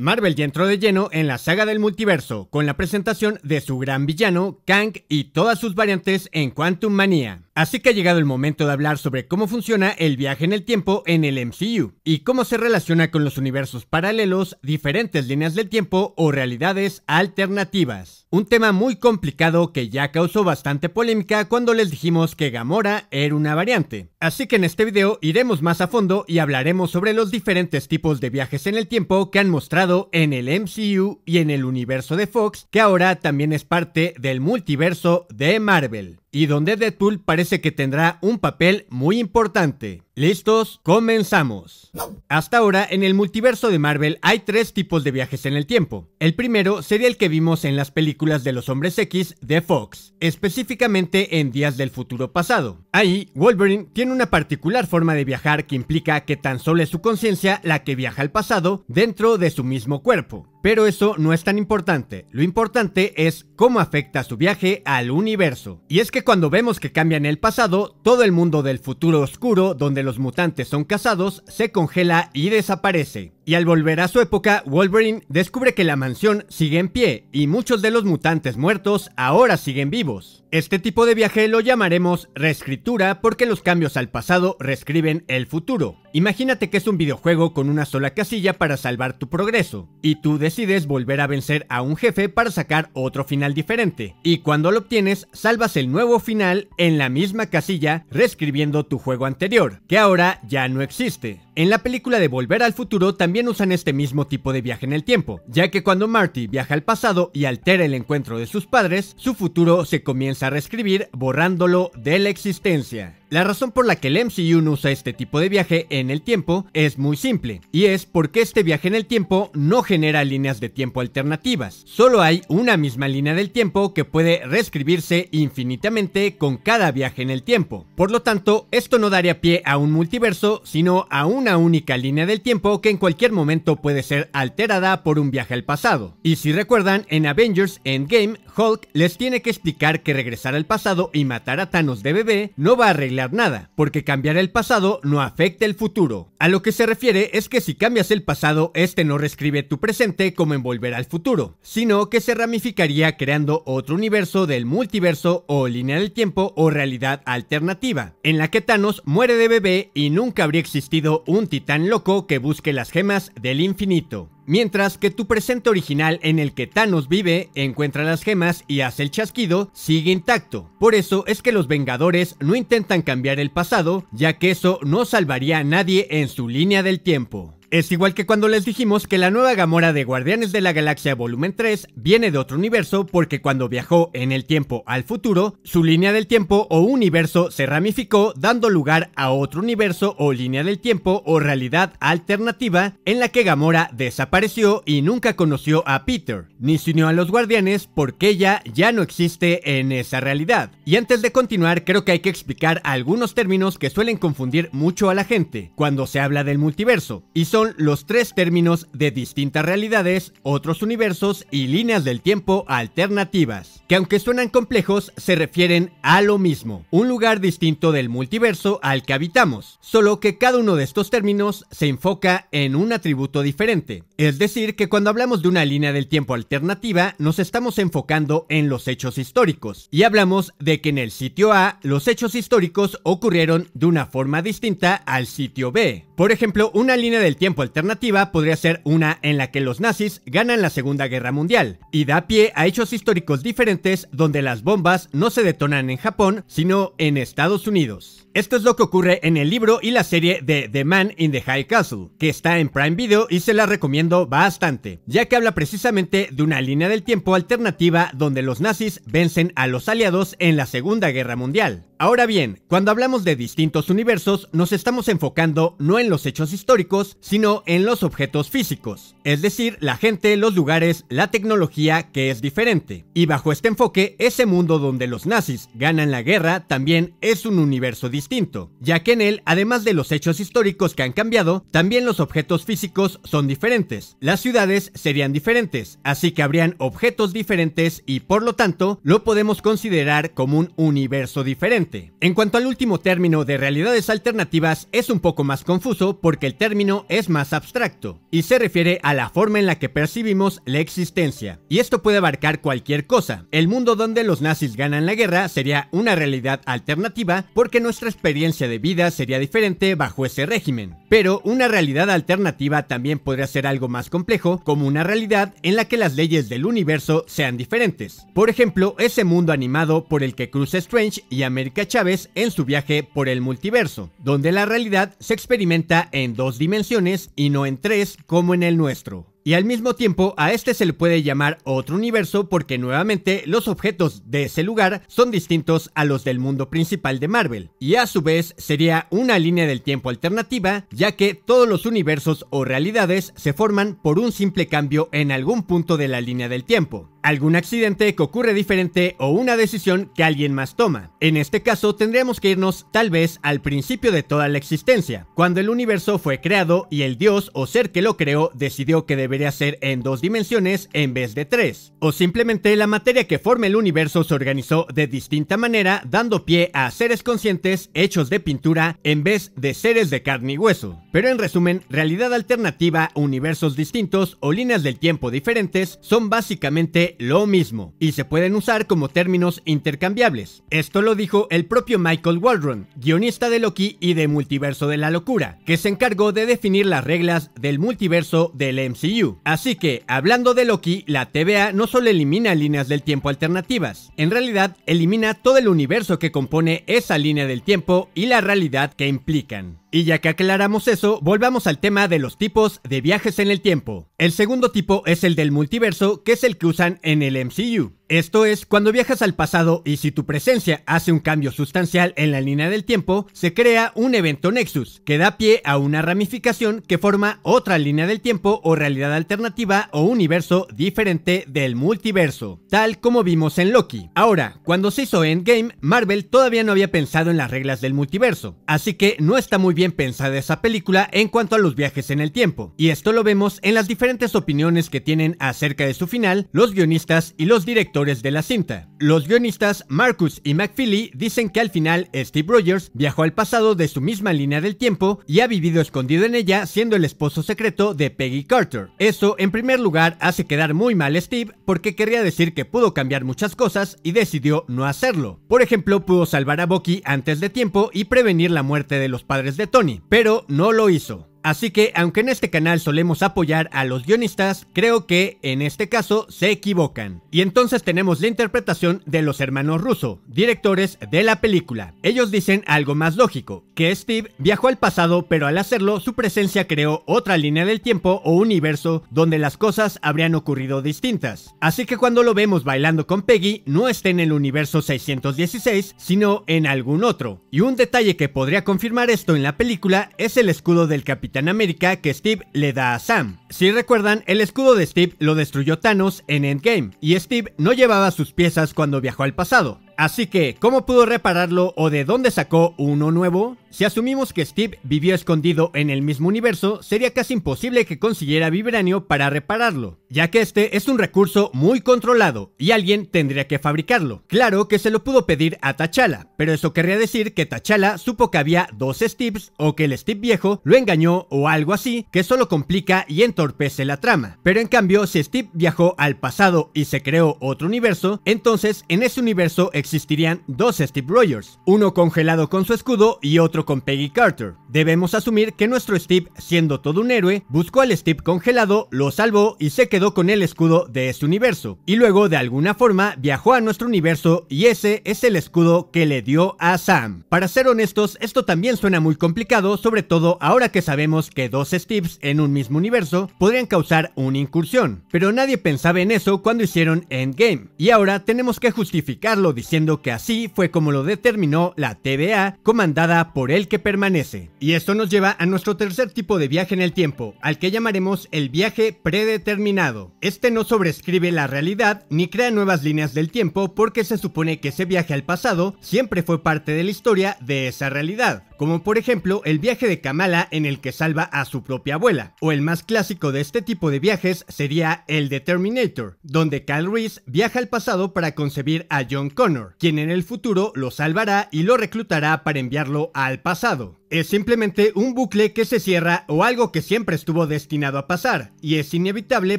Marvel ya entró de lleno en la saga del multiverso con la presentación de su gran villano, Kang, y todas sus variantes en Quantum Manía. Así que ha llegado el momento de hablar sobre cómo funciona el viaje en el tiempo en el MCU y cómo se relaciona con los universos paralelos, diferentes líneas del tiempo o realidades alternativas. Un tema muy complicado que ya causó bastante polémica cuando les dijimos que Gamora era una variante. Así que en este video iremos más a fondo y hablaremos sobre los diferentes tipos de viajes en el tiempo que han mostrado en el MCU y en el universo de Fox, que ahora también es parte del multiverso de Marvel y donde Deadpool parece que tendrá un papel muy importante. ¿Listos? Comenzamos. Hasta ahora, en el multiverso de Marvel hay tres tipos de viajes en el tiempo. El primero sería el que vimos en las películas de los Hombres X de Fox, específicamente en Días del Futuro Pasado. Ahí, Wolverine tiene una particular forma de viajar que implica que tan solo es su conciencia la que viaja al pasado dentro de su mismo cuerpo. Pero eso no es tan importante, lo importante es cómo afecta su viaje al universo. Y es que cuando vemos que cambian el pasado, todo el mundo del futuro oscuro donde los los mutantes son casados, se congela y desaparece. Y al volver a su época, Wolverine descubre que la mansión sigue en pie y muchos de los mutantes muertos ahora siguen vivos. Este tipo de viaje lo llamaremos reescritura porque los cambios al pasado reescriben el futuro. Imagínate que es un videojuego con una sola casilla para salvar tu progreso, y tú decides volver a vencer a un jefe para sacar otro final diferente, y cuando lo obtienes salvas el nuevo final en la misma casilla reescribiendo tu juego anterior, que ahora ya no existe. En la película de Volver al Futuro también también usan este mismo tipo de viaje en el tiempo, ya que cuando Marty viaja al pasado y altera el encuentro de sus padres, su futuro se comienza a reescribir borrándolo de la existencia. La razón por la que el MCU no usa este tipo de viaje en el tiempo es muy simple, y es porque este viaje en el tiempo no genera líneas de tiempo alternativas, solo hay una misma línea del tiempo que puede reescribirse infinitamente con cada viaje en el tiempo. Por lo tanto, esto no daría pie a un multiverso, sino a una única línea del tiempo que en cualquier momento puede ser alterada por un viaje al pasado. Y si recuerdan, en Avengers Endgame, Hulk les tiene que explicar que regresar al pasado y matar a Thanos de bebé no va a arreglar nada, porque cambiar el pasado no afecta el futuro. A lo que se refiere es que si cambias el pasado, este no reescribe tu presente como envolver al futuro, sino que se ramificaría creando otro universo del multiverso o línea del tiempo o realidad alternativa, en la que Thanos muere de bebé y nunca habría existido un titán loco que busque las gemas del infinito. Mientras que tu presente original en el que Thanos vive, encuentra las gemas y hace el chasquido, sigue intacto. Por eso es que los Vengadores no intentan cambiar el pasado, ya que eso no salvaría a nadie en su línea del tiempo. Es igual que cuando les dijimos que la nueva Gamora de Guardianes de la Galaxia Volumen 3 viene de otro universo porque cuando viajó en el tiempo al futuro, su línea del tiempo o universo se ramificó dando lugar a otro universo o línea del tiempo o realidad alternativa en la que Gamora desapareció y nunca conoció a Peter, ni se unió a los Guardianes porque ella ya no existe en esa realidad. Y antes de continuar, creo que hay que explicar algunos términos que suelen confundir mucho a la gente cuando se habla del multiverso, son los tres términos de distintas realidades, otros universos y líneas del tiempo alternativas, que aunque suenan complejos, se refieren a lo mismo, un lugar distinto del multiverso al que habitamos, solo que cada uno de estos términos se enfoca en un atributo diferente. Es decir, que cuando hablamos de una línea del tiempo alternativa, nos estamos enfocando en los hechos históricos, y hablamos de que en el sitio A, los hechos históricos ocurrieron de una forma distinta al sitio B. Por ejemplo, una línea del tiempo tiempo alternativa podría ser una en la que los nazis ganan la Segunda Guerra Mundial, y da pie a hechos históricos diferentes donde las bombas no se detonan en Japón, sino en Estados Unidos. Esto es lo que ocurre en el libro y la serie de The Man in the High Castle, que está en Prime Video y se la recomiendo bastante, ya que habla precisamente de una línea del tiempo alternativa donde los nazis vencen a los aliados en la Segunda Guerra Mundial. Ahora bien, cuando hablamos de distintos universos, nos estamos enfocando no en los hechos históricos, sino en los objetos físicos, es decir, la gente, los lugares, la tecnología que es diferente. Y bajo este enfoque, ese mundo donde los nazis ganan la guerra también es un universo distinto, ya que en él, además de los hechos históricos que han cambiado, también los objetos físicos son diferentes. Las ciudades serían diferentes, así que habrían objetos diferentes y por lo tanto, lo podemos considerar como un universo diferente en cuanto al último término de realidades alternativas, es un poco más confuso porque el término es más abstracto y se refiere a la forma en la que percibimos la existencia. Y esto puede abarcar cualquier cosa. El mundo donde los nazis ganan la guerra sería una realidad alternativa porque nuestra experiencia de vida sería diferente bajo ese régimen. Pero una realidad alternativa también podría ser algo más complejo, como una realidad en la que las leyes del universo sean diferentes. Por ejemplo, ese mundo animado por el que cruza Strange y América Chávez en su viaje por el multiverso, donde la realidad se experimenta en dos dimensiones y no en tres como en el nuestro. Y al mismo tiempo a este se le puede llamar otro universo porque nuevamente los objetos de ese lugar son distintos a los del mundo principal de Marvel. Y a su vez sería una línea del tiempo alternativa ya que todos los universos o realidades se forman por un simple cambio en algún punto de la línea del tiempo algún accidente que ocurre diferente o una decisión que alguien más toma. En este caso tendríamos que irnos tal vez al principio de toda la existencia, cuando el universo fue creado y el dios o ser que lo creó decidió que debería ser en dos dimensiones en vez de tres, o simplemente la materia que forma el universo se organizó de distinta manera dando pie a seres conscientes hechos de pintura en vez de seres de carne y hueso. Pero en resumen, realidad alternativa, universos distintos o líneas del tiempo diferentes son básicamente lo mismo y se pueden usar como términos intercambiables. Esto lo dijo el propio Michael Waldron, guionista de Loki y de Multiverso de la Locura, que se encargó de definir las reglas del multiverso del MCU. Así que, hablando de Loki, la TVA no solo elimina líneas del tiempo alternativas, en realidad elimina todo el universo que compone esa línea del tiempo y la realidad que implican. Y ya que aclaramos eso, volvamos al tema de los tipos de viajes en el tiempo. El segundo tipo es el del multiverso, que es el que usan en el MCU. Esto es, cuando viajas al pasado y si tu presencia hace un cambio sustancial en la línea del tiempo, se crea un evento Nexus, que da pie a una ramificación que forma otra línea del tiempo o realidad alternativa o universo diferente del multiverso, tal como vimos en Loki. Ahora, cuando se hizo Endgame, Marvel todavía no había pensado en las reglas del multiverso, así que no está muy bien pensada esa película en cuanto a los viajes en el tiempo, y esto lo vemos en las diferentes opiniones que tienen acerca de su final los guionistas y los directores de la cinta. Los guionistas Marcus y McFeely dicen que al final Steve Rogers viajó al pasado de su misma línea del tiempo y ha vivido escondido en ella siendo el esposo secreto de Peggy Carter. Eso en primer lugar hace quedar muy mal Steve porque querría decir que pudo cambiar muchas cosas y decidió no hacerlo. Por ejemplo, pudo salvar a Bucky antes de tiempo y prevenir la muerte de los padres de Tony, pero no lo hizo. Así que, aunque en este canal solemos apoyar a los guionistas, creo que, en este caso, se equivocan. Y entonces tenemos la interpretación de los hermanos Russo, directores de la película. Ellos dicen algo más lógico, que Steve viajó al pasado, pero al hacerlo, su presencia creó otra línea del tiempo o universo donde las cosas habrían ocurrido distintas. Así que cuando lo vemos bailando con Peggy, no está en el universo 616, sino en algún otro. Y un detalle que podría confirmar esto en la película es el escudo del capitán Capitán América que Steve le da a Sam. Si recuerdan, el escudo de Steve lo destruyó Thanos en Endgame, y Steve no llevaba sus piezas cuando viajó al pasado. Así que, ¿cómo pudo repararlo o de dónde sacó uno nuevo? Si asumimos que Steve vivió escondido en el mismo universo, sería casi imposible que consiguiera vibranio para repararlo, ya que este es un recurso muy controlado y alguien tendría que fabricarlo. Claro que se lo pudo pedir a T'Challa, pero eso querría decir que T'Challa supo que había dos Steves o que el Steve viejo lo engañó o algo así, que solo complica y entorpece la trama. Pero en cambio, si Steve viajó al pasado y se creó otro universo, entonces en ese universo existirían dos Steve Rogers, uno congelado con su escudo y otro con Peggy Carter. Debemos asumir que nuestro Steve, siendo todo un héroe, buscó al Steve congelado, lo salvó y se quedó con el escudo de ese universo. Y luego, de alguna forma, viajó a nuestro universo y ese es el escudo que le dio a Sam. Para ser honestos, esto también suena muy complicado, sobre todo ahora que sabemos que dos Steves en un mismo universo podrían causar una incursión. Pero nadie pensaba en eso cuando hicieron Endgame. Y ahora tenemos que justificarlo diciendo que así fue como lo determinó la TVA comandada por el que permanece. Y esto nos lleva a nuestro tercer tipo de viaje en el tiempo, al que llamaremos el viaje predeterminado. Este no sobrescribe la realidad ni crea nuevas líneas del tiempo porque se supone que ese viaje al pasado siempre fue parte de la historia de esa realidad, como por ejemplo el viaje de Kamala en el que salva a su propia abuela, o el más clásico de este tipo de viajes sería el de Terminator, donde Kyle Reese viaja al pasado para concebir a John Connor, quien en el futuro lo salvará y lo reclutará para enviarlo al pasado. Es simplemente un bucle que se cierra o algo que siempre estuvo destinado a pasar, y es inevitable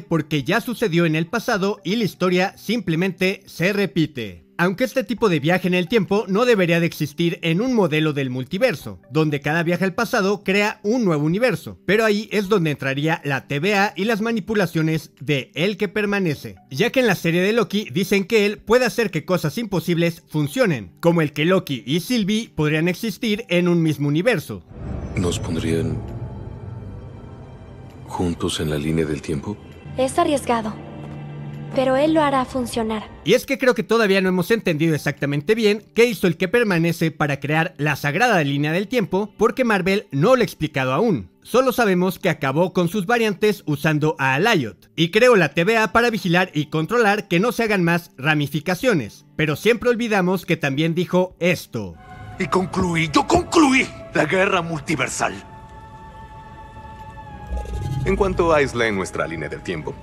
porque ya sucedió en el pasado y la historia simplemente se repite aunque este tipo de viaje en el tiempo no debería de existir en un modelo del multiverso, donde cada viaje al pasado crea un nuevo universo, pero ahí es donde entraría la TVA y las manipulaciones de El que permanece, ya que en la serie de Loki dicen que él puede hacer que cosas imposibles funcionen, como el que Loki y Sylvie podrían existir en un mismo universo. ¿Nos pondrían juntos en la línea del tiempo? Es arriesgado pero él lo hará funcionar. Y es que creo que todavía no hemos entendido exactamente bien qué hizo el que permanece para crear la sagrada línea del tiempo, porque Marvel no lo ha explicado aún. Solo sabemos que acabó con sus variantes usando a Alayot, y creó la TVA para vigilar y controlar que no se hagan más ramificaciones. Pero siempre olvidamos que también dijo esto. Y concluí, yo concluí la guerra multiversal. En cuanto a Isla en nuestra línea del tiempo,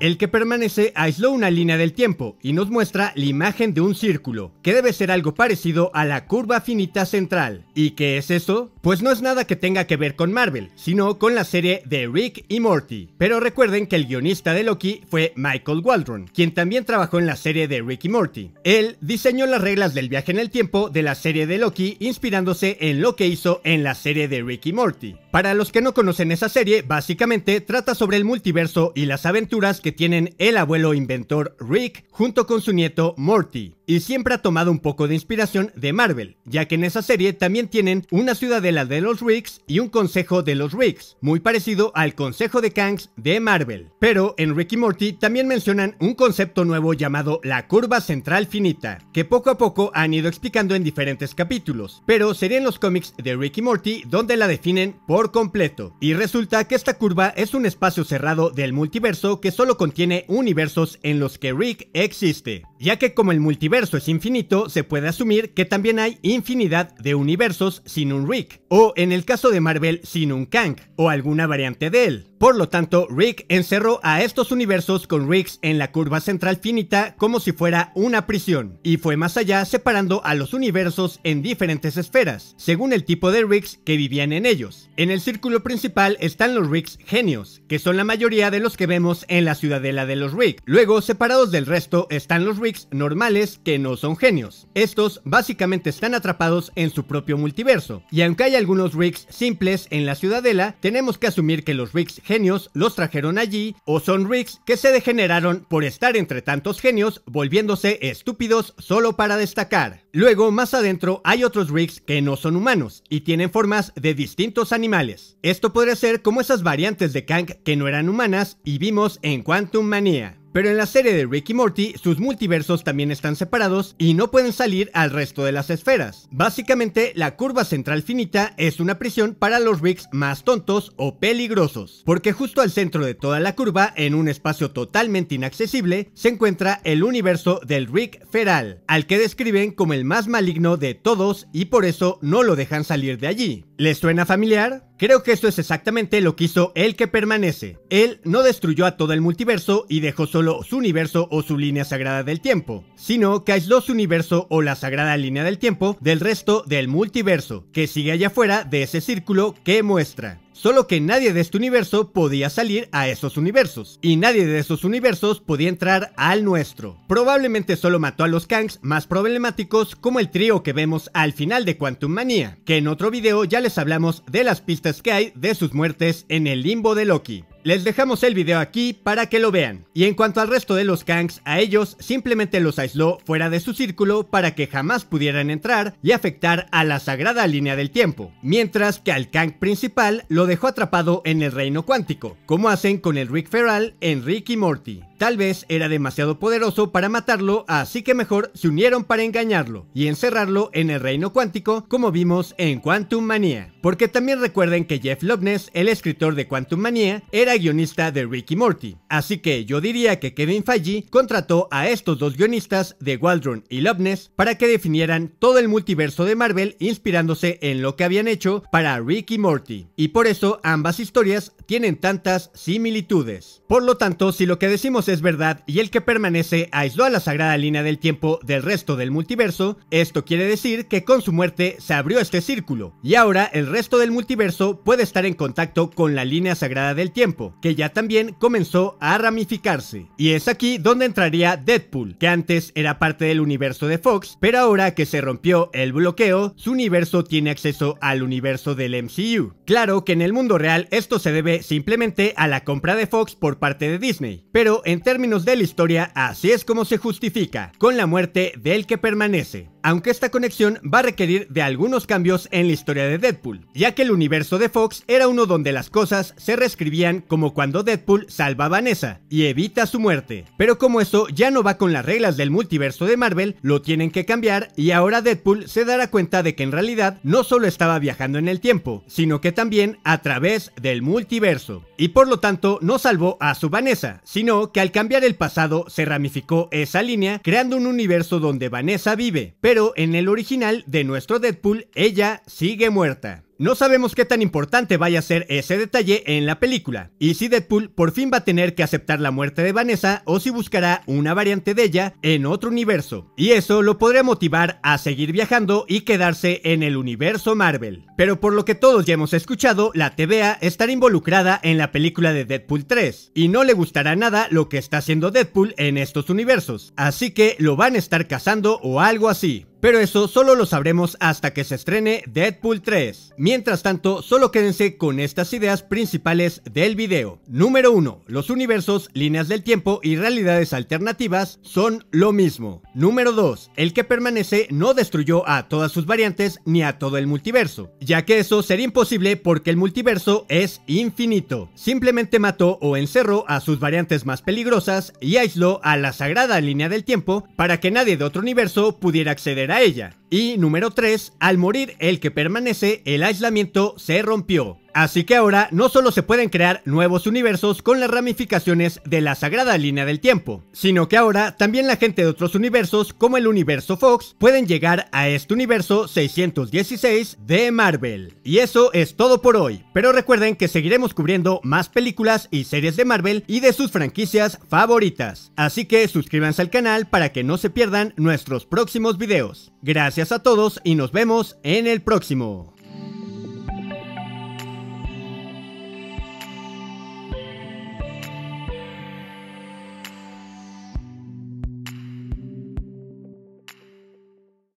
el que permanece aisló una línea del tiempo y nos muestra la imagen de un círculo, que debe ser algo parecido a la curva finita central. ¿Y qué es eso? Pues no es nada que tenga que ver con Marvel, sino con la serie de Rick y Morty. Pero recuerden que el guionista de Loki fue Michael Waldron, quien también trabajó en la serie de Rick y Morty. Él diseñó las reglas del viaje en el tiempo de la serie de Loki inspirándose en lo que hizo en la serie de Rick y Morty. Para los que no conocen esa serie, básicamente trata sobre el multiverso y las aventuras que tienen el abuelo inventor Rick junto con su nieto Morty, y siempre ha tomado un poco de inspiración de Marvel, ya que en esa serie también tienen una ciudadela de los Ricks y un consejo de los Ricks, muy parecido al consejo de Kangs de Marvel. Pero en Rick y Morty también mencionan un concepto nuevo llamado la curva central finita, que poco a poco han ido explicando en diferentes capítulos, pero sería en los cómics de Rick y Morty donde la definen por completo. Y resulta que esta curva es un espacio cerrado del multiverso que solo contiene universos en los que Rick existe, ya que como el multiverso es infinito, se puede asumir que también hay infinidad de universos sin un Rick, o en el caso de Marvel sin un Kang, o alguna variante de él. Por lo tanto, Rick encerró a estos universos con Ricks en la curva central finita como si fuera una prisión, y fue más allá separando a los universos en diferentes esferas, según el tipo de Ricks que vivían en ellos. En el círculo principal están los Ricks genios, que son la mayoría de los que vemos en la ciudad la de los Rick. Luego, separados del resto, están los Ricks normales que no son genios. Estos básicamente están atrapados en su propio multiverso. Y aunque hay algunos Ricks simples en la ciudadela, tenemos que asumir que los Ricks genios los trajeron allí o son Ricks que se degeneraron por estar entre tantos genios volviéndose estúpidos solo para destacar. Luego, más adentro, hay otros Ricks que no son humanos y tienen formas de distintos animales. Esto podría ser como esas variantes de Kang que no eran humanas y vimos en cuanto أنتم منيع Pero en la serie de Rick y Morty, sus multiversos también están separados y no pueden salir al resto de las esferas. Básicamente, la curva central finita es una prisión para los Ricks más tontos o peligrosos, porque justo al centro de toda la curva, en un espacio totalmente inaccesible, se encuentra el universo del Rick Feral, al que describen como el más maligno de todos y por eso no lo dejan salir de allí. ¿Les suena familiar? Creo que esto es exactamente lo que hizo el que permanece. Él no destruyó a todo el multiverso y dejó su solo su universo o su línea sagrada del tiempo, sino que aisló su universo o la sagrada línea del tiempo del resto del multiverso, que sigue allá afuera de ese círculo que muestra solo que nadie de este universo podía salir a esos universos, y nadie de esos universos podía entrar al nuestro. Probablemente solo mató a los Kangs más problemáticos como el trío que vemos al final de Quantum Mania, que en otro video ya les hablamos de las pistas que hay de sus muertes en el limbo de Loki. Les dejamos el video aquí para que lo vean. Y en cuanto al resto de los Kangs, a ellos simplemente los aisló fuera de su círculo para que jamás pudieran entrar y afectar a la sagrada línea del tiempo, mientras que al Kang principal lo dejó atrapado en el reino cuántico, como hacen con el Rick Feral en Rick y Morty. Tal vez era demasiado poderoso para matarlo, así que mejor se unieron para engañarlo y encerrarlo en el reino cuántico como vimos en Quantum Mania... Porque también recuerden que Jeff Loveness, el escritor de Quantum Mania... era guionista de Ricky Morty. Así que yo diría que Kevin Feige contrató a estos dos guionistas de Waldron y Loveness para que definieran todo el multiverso de Marvel inspirándose en lo que habían hecho para Ricky Morty. Y por eso ambas historias tienen tantas similitudes. Por lo tanto, si lo que decimos es verdad y el que permanece aisló a la sagrada línea del tiempo del resto del multiverso, esto quiere decir que con su muerte se abrió este círculo, y ahora el resto del multiverso puede estar en contacto con la línea sagrada del tiempo, que ya también comenzó a ramificarse. Y es aquí donde entraría Deadpool, que antes era parte del universo de Fox, pero ahora que se rompió el bloqueo, su universo tiene acceso al universo del MCU. Claro que en el mundo real esto se debe simplemente a la compra de Fox por parte de Disney, pero en en términos de la historia, así es como se justifica, con la muerte del que permanece aunque esta conexión va a requerir de algunos cambios en la historia de Deadpool, ya que el universo de Fox era uno donde las cosas se reescribían como cuando Deadpool salva a Vanessa y evita su muerte. Pero como eso ya no va con las reglas del multiverso de Marvel, lo tienen que cambiar y ahora Deadpool se dará cuenta de que en realidad no solo estaba viajando en el tiempo, sino que también a través del multiverso. Y por lo tanto no salvó a su Vanessa, sino que al cambiar el pasado se ramificó esa línea creando un universo donde Vanessa vive. Pero en el original de nuestro Deadpool, ella sigue muerta. No sabemos qué tan importante vaya a ser ese detalle en la película, y si Deadpool por fin va a tener que aceptar la muerte de Vanessa o si buscará una variante de ella en otro universo, y eso lo podría motivar a seguir viajando y quedarse en el universo Marvel. Pero por lo que todos ya hemos escuchado, la TVA estará involucrada en la película de Deadpool 3, y no le gustará nada lo que está haciendo Deadpool en estos universos, así que lo van a estar cazando o algo así. Pero eso solo lo sabremos hasta que se estrene Deadpool 3. Mientras tanto, solo quédense con estas ideas principales del video. Número 1. Los universos, líneas del tiempo y realidades alternativas son lo mismo. Número 2. El que permanece no destruyó a todas sus variantes ni a todo el multiverso, ya que eso sería imposible porque el multiverso es infinito. Simplemente mató o encerró a sus variantes más peligrosas y aisló a la sagrada línea del tiempo para que nadie de otro universo pudiera acceder a ella. Y número 3, al morir el que permanece, el aislamiento se rompió. Así que ahora no solo se pueden crear nuevos universos con las ramificaciones de la sagrada línea del tiempo, sino que ahora también la gente de otros universos como el universo Fox pueden llegar a este universo 616 de Marvel. Y eso es todo por hoy, pero recuerden que seguiremos cubriendo más películas y series de Marvel y de sus franquicias favoritas. Así que suscríbanse al canal para que no se pierdan nuestros próximos videos. Gracias a todos y nos vemos en el próximo.